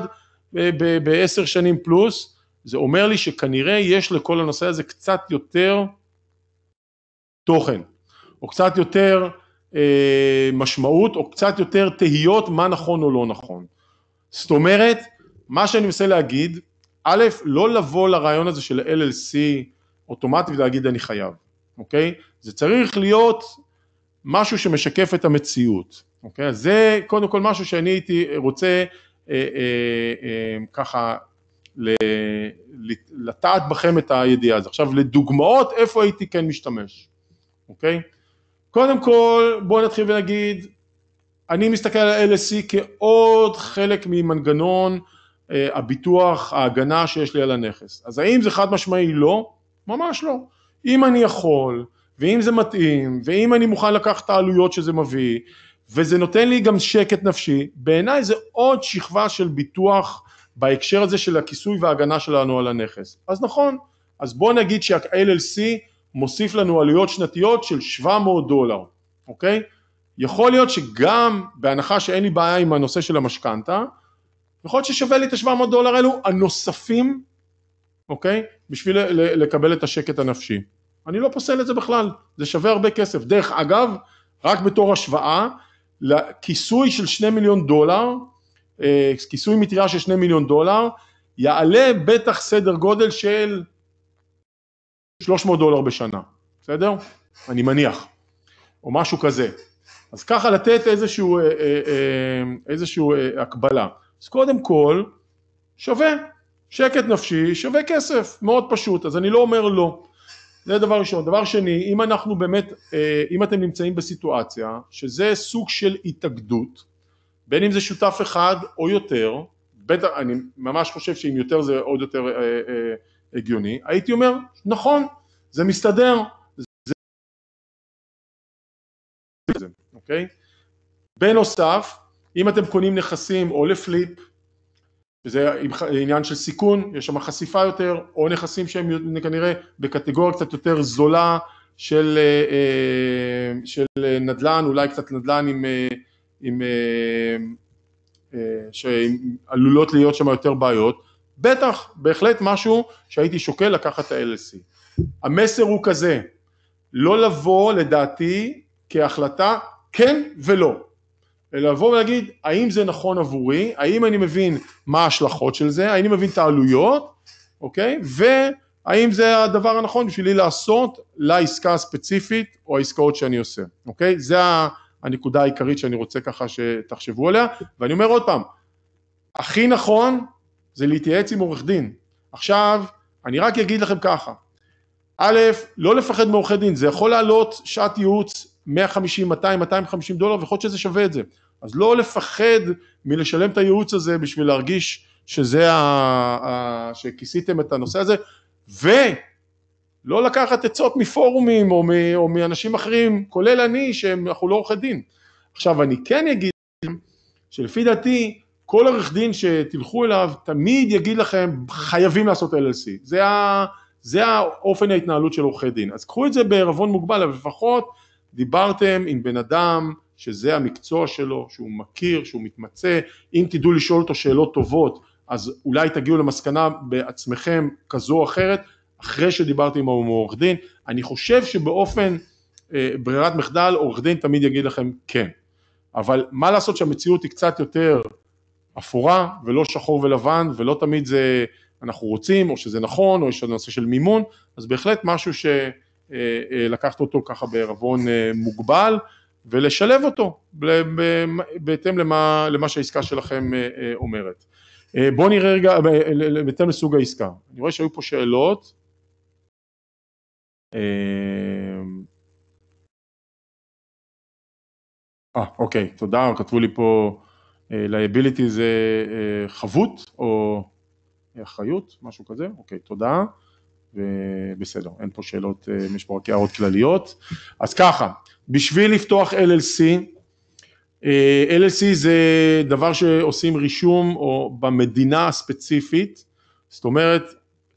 אה, בעשר שנים פלוס, זה אומר לי שכנראה יש לכל הנושא הזה קצת יותר תוכן, או קצת יותר אה, משמעות, או קצת יותר תהיות מה נכון או לא נכון. זאת אומרת, מה שאני מנסה להגיד, א', לא לבוא לרעיון הזה של LLC אוטומטית ולהגיד אני חייב, אוקיי? זה צריך להיות משהו שמשקף את המציאות, אוקיי? זה קודם כל משהו שאני הייתי רוצה אה, אה, אה, ככה ל, ל, לטעת בכם את הידיעה הזאת. עכשיו לדוגמאות איפה הייתי כן משתמש, אוקיי? קודם כל בואו נתחיל ונגיד אני מסתכל על LSE כעוד חלק ממנגנון אה, הביטוח, ההגנה שיש לי על הנכס. אז האם זה חד משמעי? לא, ממש לא. אם אני יכול ואם זה מתאים, ואם אני מוכן לקחת את העלויות שזה מביא, וזה נותן לי גם שקט נפשי, בעיניי זה עוד שכבה של ביטוח בהקשר הזה של הכיסוי וההגנה שלנו על הנכס. אז נכון, אז בוא נגיד שה-LLC מוסיף לנו עלויות שנתיות של 700 דולר, אוקיי? יכול להיות שגם בהנחה שאין לי בעיה עם הנושא של המשכנתה, יכול להיות ששווה לי את ה-700 דולר האלו הנוספים, אוקיי? בשביל לקבל את השקט הנפשי. אני לא פוסל את זה בכלל, זה שווה הרבה כסף. דרך אגב, רק בתור השוואה, כיסוי של שני מיליון דולר, אה, כיסוי מטריה של שני מיליון דולר, יעלה בטח סדר גודל של 300 דולר בשנה, בסדר? אני מניח, או משהו כזה. אז ככה לתת איזשהו, אה, אה, איזשהו הקבלה. אז קודם כל, שווה, שקט נפשי שווה כסף, מאוד פשוט, אז אני לא אומר לא. זה דבר ראשון. דבר שני, אם אנחנו באמת, אה, אם אתם נמצאים בסיטואציה שזה סוג של התאגדות, בין אם זה שותף אחד או יותר, בטח, אני ממש חושב שאם יותר זה עוד יותר אה, אה, הגיוני, הייתי אומר, נכון, זה מסתדר, זה... אוקיי? בנוסף, אם אתם קונים נכסים או לפליפ, שזה עניין של סיכון, יש שם חשיפה יותר, או נכסים שהם כנראה בקטגוריה קצת יותר זולה של, אה, אה, של נדל"ן, אולי קצת נדל"ן עם, אה, עם, שעלולות להיות שם יותר בעיות, בטח, בהחלט משהו שהייתי שוקל לקחת את ה-LLC. המסר הוא כזה, לא לבוא לדעתי כהחלטה כן ולא. אלא לבוא ולהגיד האם זה נכון עבורי, האם אני מבין מה ההשלכות של זה, האם אני מבין את העלויות, אוקיי? והאם זה הדבר הנכון בשבילי לעשות לעסקה הספציפית או העסקאות שאני עושה, אוקיי? זה הנקודה העיקרית שאני רוצה ככה שתחשבו עליה, ואני אומר עוד פעם, הכי נכון זה להתייעץ עם עורך דין. עכשיו, אני רק אגיד לכם ככה, א', לא לפחד מעורכי דין, זה יכול לעלות שעת ייעוץ 150, 200, 250 דולר, ויכול להיות שזה שווה את זה. אז לא לפחד מלשלם את הייעוץ הזה בשביל להרגיש שזה ה... ה... שכיסיתם את הנושא הזה, ולא לקחת עצות מפורומים או, מ... או מאנשים אחרים, כולל אני, שאנחנו לא עורכי דין. עכשיו אני כן אגיד שלפי דעתי כל עורך דין שתלכו אליו תמיד יגיד לכם חייבים לעשות LLC, זה, ה... זה האופן ההתנהלות של עורכי דין, אז קחו את זה בערבון מוגבל, אבל לפחות דיברתם עם בן אדם שזה המקצוע שלו, שהוא מכיר, שהוא מתמצא, אם תדעו לשאול אותו שאלות טובות, אז אולי תגיעו למסקנה בעצמכם כזו או אחרת, אחרי שדיברתי עם העורך דין, אני חושב שבאופן אה, ברירת מחדל עורך דין תמיד יגיד לכם כן, אבל מה לעשות שהמציאות היא קצת יותר אפורה ולא שחור ולבן ולא תמיד זה אנחנו רוצים או שזה נכון או יש לנו נושא של מימון, אז בהחלט משהו ש... אה, אה, לקחת אותו ככה בערבון אה, מוגבל ולשלב אותו בהתאם למה, למה שהעסקה שלכם אומרת. בואו נראה רגע, בהתאם לסוג העסקה. אני רואה שהיו פה שאלות. אה, אוקיי, תודה, כתבו לי פה לייביליטי זה חבות או אחריות, משהו כזה, אוקיי, תודה. ובסדר, אין פה שאלות, יש פה רק הערות כלליות. אז ככה, בשביל לפתוח LLC, אה, LLC זה דבר שעושים רישום או במדינה הספציפית, זאת אומרת,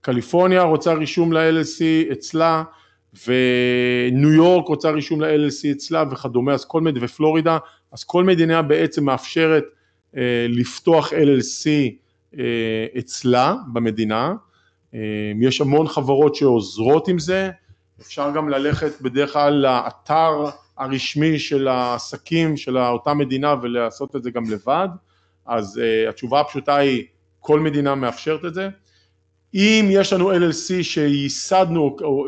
קליפורניה רוצה רישום ל-LLC אצלה, וניו יורק רוצה רישום ל-LLC אצלה וכדומה, אז כל מדינה, ופלורידה, אז כל מדינה בעצם מאפשרת אה, לפתוח LLC אה, אצלה במדינה, אמ, יש המון חברות שעוזרות עם זה, אפשר גם ללכת בדרך כלל לאתר הרשמי של העסקים של אותה מדינה ולעשות את זה גם לבד, אז אה, התשובה הפשוטה היא כל מדינה מאפשרת את זה. אם יש לנו LLC שייסדנו או,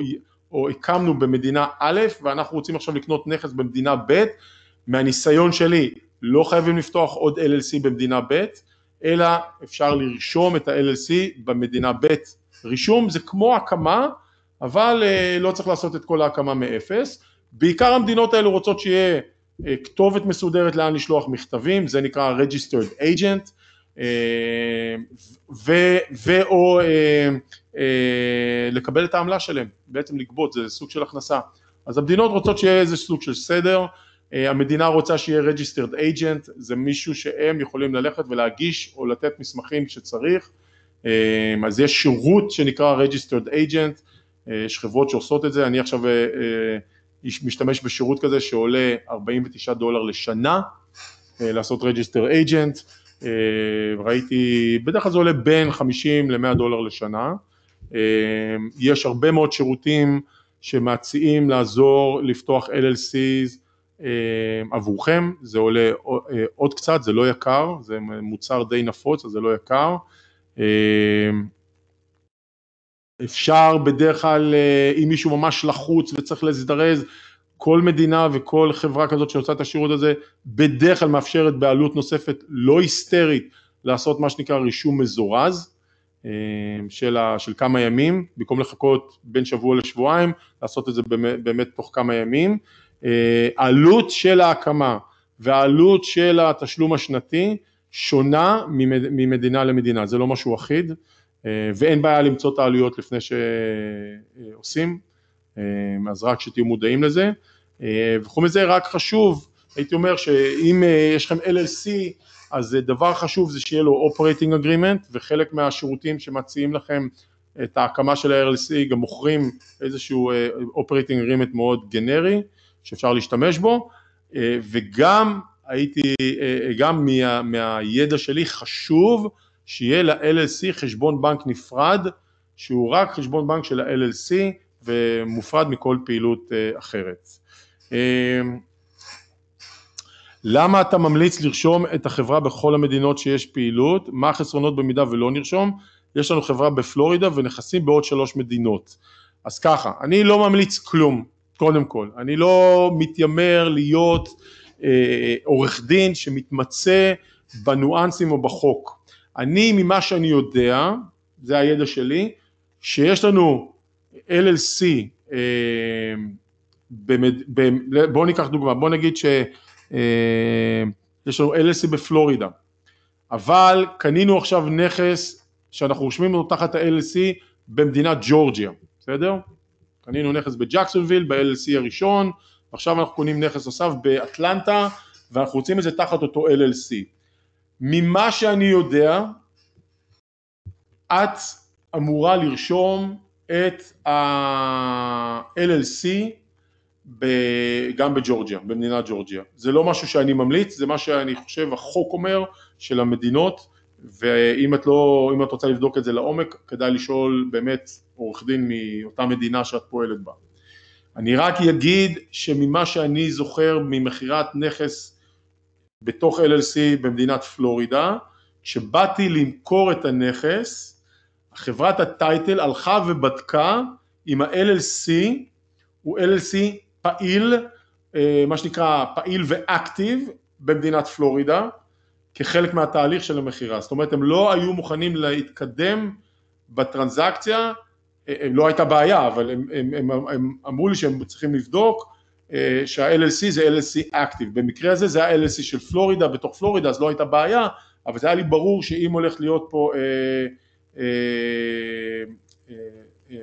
או הקמנו במדינה א' ואנחנו רוצים עכשיו לקנות נכס במדינה ב', מהניסיון שלי לא חייבים לפתוח עוד LLC במדינה ב', אלא אפשר לרשום את ה-LLC במדינה ב' רישום זה כמו הקמה, אבל אה, לא צריך לעשות את כל ההקמה מאפס. בעיקר המדינות האלו רוצות שיהיה אה, כתובת מסודרת לאן לשלוח מכתבים, זה נקרא registered agent, אה, ואו לקבל את העמלה שלהם, בעצם לגבות, זה סוג של הכנסה. אז המדינות רוצות שיהיה איזה סוג של סדר, המדינה רוצה שיהיה registered agent, זה מישהו שהם יכולים ללכת ולהגיש או לתת מסמכים שצריך. אמ, אז יש שירות שנקרא Registered Agent, אה, יש חברות שעושות את זה, אני עכשיו אה, אה, משתמש בשירות כזה שעולה 49 דולר לשנה, לעשות Register Agent, ראיתי, בדרך כלל זה עולה בין 50 ל-100 דולר לשנה, יש הרבה מאוד שירותים שמציעים לעזור לפתוח LLCs עבורכם, זה עולה עוד קצת, זה לא יקר, זה מוצר די נפוץ, אז זה לא יקר, אמ, אפשר בדרך כלל, אה, אם מישהו ממש לחוץ וצריך להזדרז, כל מדינה וכל חברה כזאת שעושה את השירות הזה, בדרך כלל מאפשרת בעלות נוספת לא היסטרית לעשות מה שנקרא רישום מזורז אמ, של, ה, של כמה ימים, במקום לחכות בין שבוע לשבועיים, לעשות את זה באמת, באמת תוך כמה ימים. אה, עלות של ההקמה והעלות של התשלום השנתי, שונה ממדינה למדינה, זה לא משהו אחיד, אה, ואין בעיה למצוא את העלויות לפני שעושים, אה, אה, אז רק שתהיו מודעים לזה. וחוץ מזה רק חשוב, הייתי אומר שאם יש לכם LLC, אז דבר חשוב זה שיהיה לו Operating Agreement, וחלק מהשירותים שמציעים לכם את ההקמה של ה llc גם מוכרים איזשהו Operating Agreement מאוד גנרי, שאפשר להשתמש בו, וגם הייתי, אה, אה, גם מה, מהידע שלי, חשוב שיהיה ל-LLC חשבון בנק נפרד, שהוא רק חשבון בנק של ה-LLC ומופרד מכל פעילות אה, אחרת. למה אתה ממליץ לרשום את החברה בכל המדינות שיש פעילות? מה החסרונות במידה ולא נרשום? יש לנו חברה בפלורידה ונכסים בעוד שלוש מדינות. אז ככה, אני לא ממליץ כלום, קודם כל. אני לא מתיימר להיות... אה, עורך דין שמתמצא בניואנסים או בחוק. אני ממה שאני יודע, זה הידע שלי, שיש לנו LLC, אה, במד... במ... בואו ניקח דוגמה, בואו נגיד שיש אה, לנו LLC בפלורידה, אבל קנינו עכשיו נכס שאנחנו רושמים אותו תחת ה-LLC במדינת ג'ורג'יה, בסדר? קנינו נכס בג'קסונוויל, ב-LLC הראשון, אה, עכשיו אנחנו קונים נכס נוסף באטלנטה ואנחנו רוצים את זה תחת אותו LLC. ממה שאני יודע, את אמורה לרשום את ה-LLC ב- גם בג'ורג'יה, במדינת ג'ורג'יה. זה לא משהו שאני ממליץ, זה מה שאני חושב החוק אומר של המדינות, ואם את, לא, את רוצה לבדוק את זה לעומק, כדאי לשאול באמת עורך דין מאותה מדינה שאת פועלת בה. אני רק אגיד שממה שאני זוכר ממכירת נכס בתוך LLC במדינת פלורידה, כשבאתי למכור את הנכס, חברת הטייטל הלכה ובדקה אם ה-LLC הוא LLC פעיל, אה, מה שנקרא פעיל ואקטיב במדינת פלורידה, כחלק מהתהליך של המכירה. זאת אומרת, הם לא היו מוכנים להתקדם בטרנזקציה הם אה, לא הייתה בעיה, אבל הם, הם, הם, הם אמרו לי שהם צריכים לבדוק אה, שה-LLC זה LLC אקטיב. במקרה הזה זה ה-LLC של פלורידה, בתוך פלורידה אז לא הייתה בעיה, אבל זה היה לי ברור שאם הולך להיות פה אה, אה, אה, אה,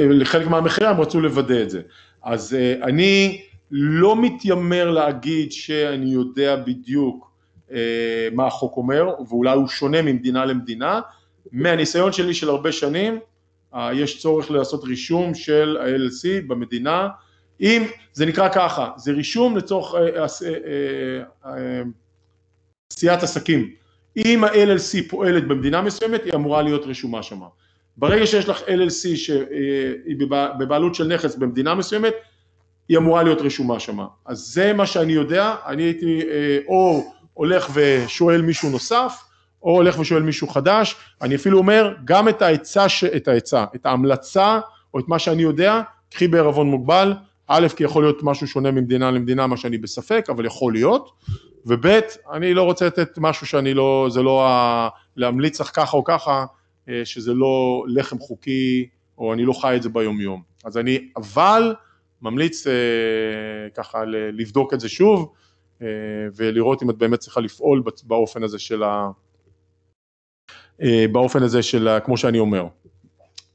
אה לחלק מהמחירים הם רצו לוודא את זה. אז אני לא מתיימר להגיד שאני יודע בדיוק מה החוק אומר, ואולי הוא שונה ממדינה למדינה, מהניסיון שלי של הרבה שנים, אה, יש צורך לעשות רישום של ה-LLC במדינה, אם, זה נקרא ככה, זה רישום לצורך אה, אה, עשיית עסקים. אם ה-LLC פועלת במדינה מסוימת, היא אמורה להיות רשומה שמה. ברגע שיש לך LLC שהיא בבעלות של נכס במדינה מסוימת, היא אמורה להיות רשומה שמה. אז זה מה שאני יודע, אני הייתי או הולך ושואל מישהו נוסף, או הולך ושואל מישהו חדש, אני אפילו אומר, גם את העצה, ש... את העצה, את ההמלצה, או את מה שאני יודע, קחי בערבון מוגבל, א', כי יכול להיות משהו שונה ממדינה למדינה, מה שאני בספק, אבל יכול להיות, וב', אני לא רוצה לתת משהו שאני לא, זה לא ה... להמליץ לך ככה או ככה, אה, שזה לא לחם חוקי, או אני לא חי את זה ביומיום. אז אני, אבל, ממליץ אה, ככה לבדוק את זה שוב, אה, ולראות אם את באמת צריכה לפעול באופן הזה של ה... אה, באופן הזה של כמו שאני אומר.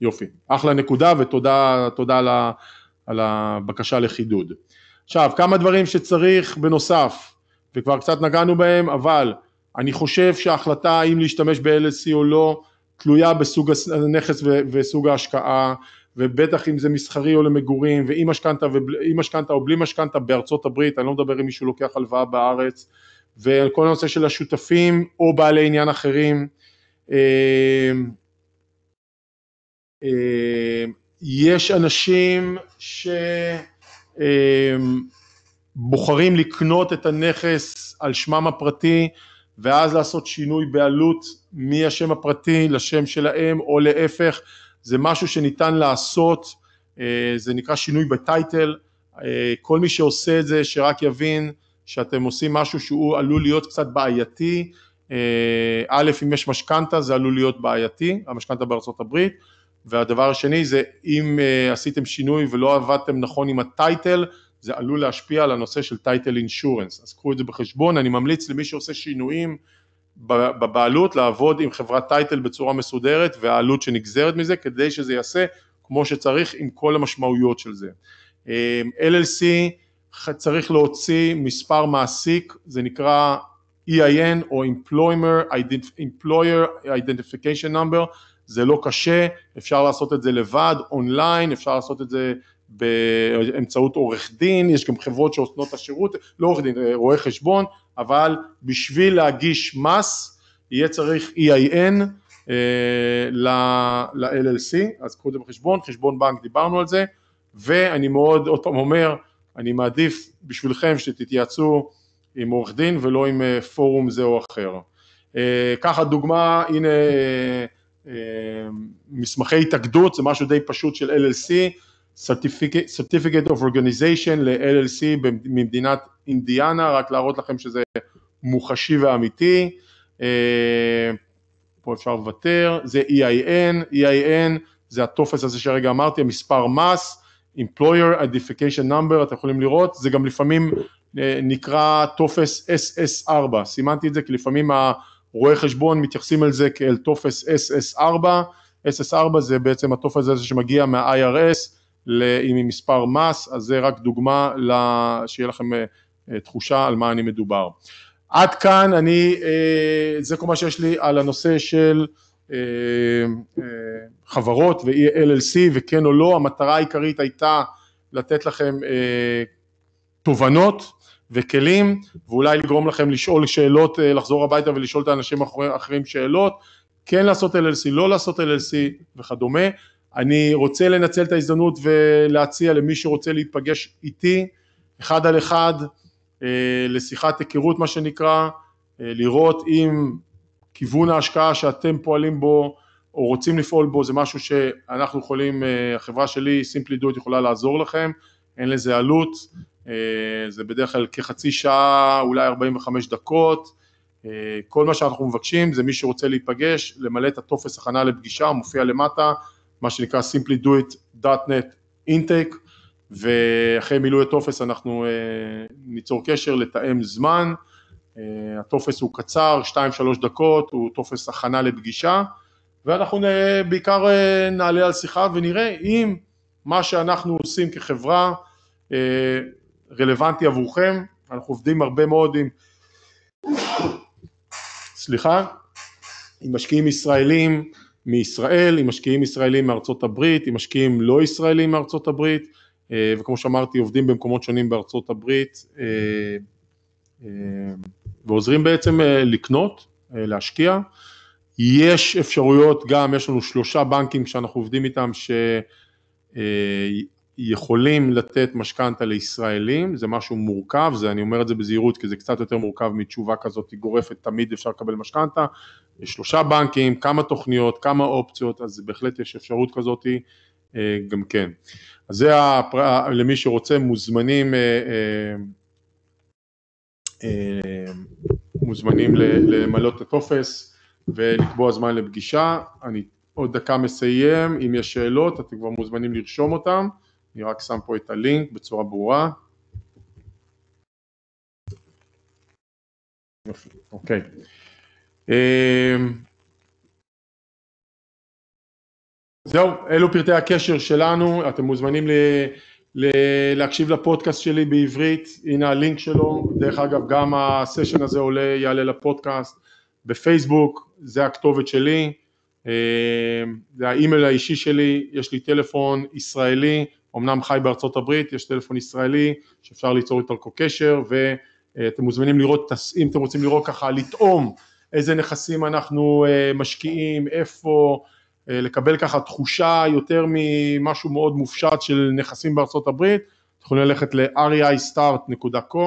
יופי, אחלה נקודה ותודה על, ה, על הבקשה לחידוד. עכשיו כמה דברים שצריך בנוסף וכבר קצת נגענו בהם אבל אני חושב שההחלטה האם להשתמש ב-LLC או לא תלויה בסוג הנכס וסוג ההשקעה ובטח אם זה מסחרי או למגורים ועם משכנתה או בלי משכנתה בארצות הברית אני לא מדבר עם מישהו לוקח הלוואה בארץ וכל הנושא של השותפים או בעלי עניין אחרים אמ, אמ, יש אנשים שבוחרים אמ, לקנות את הנכס על שמם הפרטי ואז לעשות שינוי בעלות מהשם הפרטי לשם שלהם או להפך, זה משהו שניתן לעשות, אה, זה נקרא שינוי בטייטל, אה, כל מי שעושה את זה שרק יבין שאתם עושים משהו שהוא עלול להיות קצת בעייתי אה, א', אם יש משכנתה זה עלול להיות בעייתי, המשכנתה בארצות הברית, והדבר השני זה אם אה, עשיתם שינוי ולא עבדתם נכון עם הטייטל, זה עלול להשפיע על הנושא של טייטל אינשורנס, אז קחו את זה בחשבון, אני ממליץ למי שעושה שינויים בבעלות לעבוד עם חברת טייטל בצורה מסודרת והעלות שנגזרת מזה כדי שזה יעשה כמו שצריך עם כל המשמעויות של זה. LLC אה, צריך להוציא מספר מעסיק, זה נקרא EIN או Employer, Employer Identification Number, זה לא קשה, אפשר לעשות את זה לבד, אונליין, אפשר לעשות את זה באמצעות עורך דין, יש גם חברות שעושות את השירות, לא עורך דין, אה, רואה חשבון, אבל בשביל להגיש מס יהיה צריך EIN אה, ל-LLC, אז קחו את זה בחשבון, חשבון בנק דיברנו על זה, ואני מאוד, עוד פעם אומר, אני מעדיף בשבילכם שתתייעצו עם עורך דין ולא עם אה, פורום זה או אחר. ככה אה, דוגמה, הנה אה, מסמכי התאגדות, זה משהו די פשוט של LLC, Certificate, Certificate of Organization ל-LLC ממדינת אינדיאנה, רק להראות לכם שזה מוחשי ואמיתי. פה אפשר לוותר, זה EIN, EIN זה הטופס הזה שהרגע אמרתי, המספר מס, Employer Identification Number, אתם יכולים לראות, זה גם לפעמים אה, נקרא טופס SS4, סימנתי את זה כי לפעמים הרואי חשבון מתייחסים אל זה כאל טופס SS4, SS4 זה בעצם הטופס הזה שמגיע מה-IRS עם מספר מס, אז זה רק דוגמה שיהיה לכם אה, אה, תחושה על מה אני מדובר. עד כאן אני, זה כל מה שיש לי על הנושא של חברות ו-LLC וכן או לא, המטרה העיקרית הייתה לתת לכם תובנות וכלים, ואולי לגרום לכם לשאול שאלות, אה, לחזור הביתה ולשאול את האנשים האחרים שאלות, כן לעשות LLC, לא לעשות LLC וכדומה. אני רוצה לנצל את ההזדמנות ולהציע למי שרוצה להיפגש איתי, אחד על אחד, אה, לשיחת היכרות מה שנקרא, אה, לראות אם כיוון ההשקעה שאתם פועלים בו או רוצים לפעול בו זה משהו שאנחנו יכולים, החברה שלי, simply do it יכולה לעזור לכם, אין לזה עלות, אה, זה בדרך כלל כחצי שעה, אולי 45 דקות. אה, כל מה שאנחנו מבקשים זה מי שרוצה להיפגש, למלא את הטופס הכנה לפגישה, מופיע למטה, מה שנקרא simply do it.net intake, ואחרי מילוי הטופס אנחנו אה, ניצור קשר, לתאם זמן. הטופס הוא קצר, 2-3 דקות, הוא טופס הכנה לפגישה, ואנחנו בעיקר נעלה על שיחה ונראה אם מה שאנחנו עושים כחברה רלוונטי עבורכם, אנחנו עובדים הרבה מאוד עם, סליחה, עם משקיעים ישראלים מישראל, עם משקיעים ישראלים מארצות הברית, עם משקיעים לא ישראלים מארצות הברית, אה, וכמו שאמרתי עובדים במקומות שונים בארצות הברית אה, אה, ועוזרים בעצם לקנות, להשקיע. יש אפשרויות גם, יש לנו שלושה בנקים שאנחנו עובדים איתם ש... יכולים לתת משכנתה לישראלים, זה משהו מורכב, זה, אני אומר את זה בזהירות כי זה קצת יותר מורכב מתשובה כזאת גורפת, תמיד אפשר לקבל משכנתה, שלושה בנקים, כמה תוכניות, כמה אופציות, אז בהחלט יש אפשרות כזאת אה, גם כן. אז זה הפר... למי שרוצה, מוזמנים, אה, אה, מוזמנים למלא את הטופס ולקבוע זמן לפגישה, אני עוד דקה מסיים, אם יש שאלות אתם כבר מוזמנים לרשום אותן. אני רק שם פה את הלינק בצורה ברורה. אוקיי. אמ, זהו, אלו פרטי הקשר שלנו, אתם מוזמנים ל... ל- להקשיב לפודקאסט שלי בעברית, הנה הלינק שלו, דרך אגב גם הסשן הזה עולה, יעלה לפודקאסט בפייסבוק, זה הכתובת שלי, אמ, זה האימייל האישי שלי, יש לי טלפון ישראלי אמנם חי בארצות הברית, יש טלפון ישראלי שאפשר ליצור איתו כל קשר ואתם מוזמנים לראות, אם אתם רוצים לראות ככה, לטעום איזה נכסים אנחנו אה, משקיעים, איפה, אה, לקבל ככה תחושה יותר ממשהו מאוד מופשט של נכסים בארצות הברית, אתם יכולים ללכת ל-reistart.com,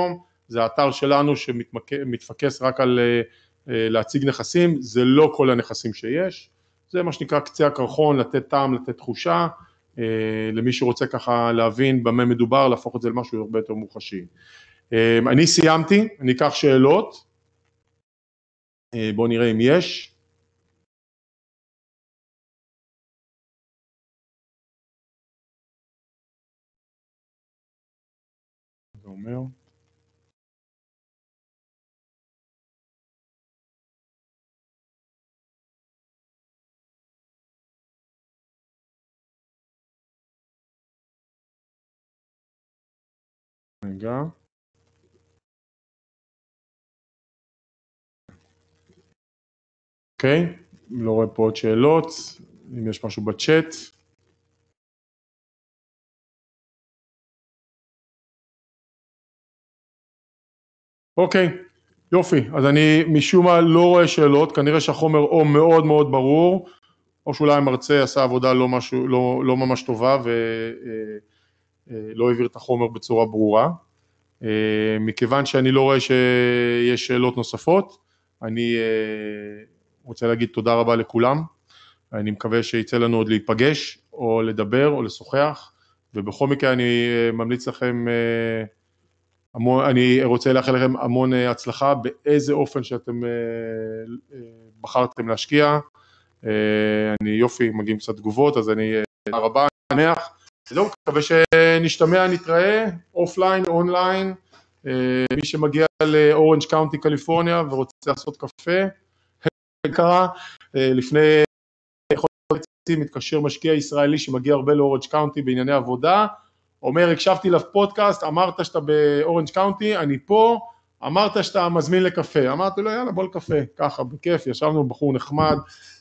זה האתר שלנו שמתפקס רק על אה, להציג נכסים, זה לא כל הנכסים שיש, זה מה שנקרא קצה הקרחון, לתת טעם, לתת תחושה, אה, למי שרוצה ככה להבין במה מדובר, להפוך את זה למשהו הרבה יותר מוחשי. אה, אני סיימתי, אני אקח שאלות, אה, בואו נראה אם יש. אומר. Ya. אוקיי, לא רואה פה עוד שאלות, אם יש משהו בצ'אט. אוקיי, okay, יופי, אז אני משום מה לא רואה שאלות, כנראה שהחומר או מאוד מאוד ברור, או שאולי המרצה עשה עבודה לא, משהו, לא, לא ממש טובה ו... אה, אה, לא העביר את החומר בצורה ברורה. אה, מכיוון שאני לא רואה שיש שאלות נוספות, אני אה, רוצה להגיד תודה רבה לכולם. אני מקווה שיצא לנו עוד להיפגש, או לדבר, או לשוחח, ובכל מקרה אני ממליץ לכם, המון, אני רוצה לאחל לכם המון הצלחה באיזה אופן שאתם בחרתם להשקיע. אני יופי, מגיעים קצת תגובות, אז אני, תודה רבה, אני שמח. זהו, לא מקווה שנשתמע, נתראה, אופליין, אונליין, אה, מי שמגיע לאורנג' קאונטי, קליפורניה ורוצה לעשות קפה, קרה, אה, לפני חודשי מתקשר משקיע ישראלי שמגיע הרבה לאורנג' קאונטי בענייני עבודה, אומר, הקשבתי לפודקאסט, אמרת שאתה באורנג' קאונטי, אני פה, אמרת שאתה מזמין לקפה, אמרתי לו יאללה בוא לקפה, ככה בכיף, ישבנו בחור נחמד,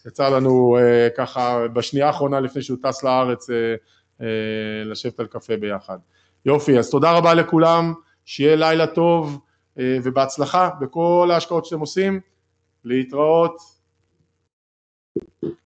יצא לנו אה, ככה בשנייה האחרונה לפני שהוא טס לארץ אה, אה, לשבת על קפה ביחד. יופי, אז תודה רבה לכולם, שיהיה לילה טוב אה, ובהצלחה בכל ההשקעות שאתם עושים, להתראות.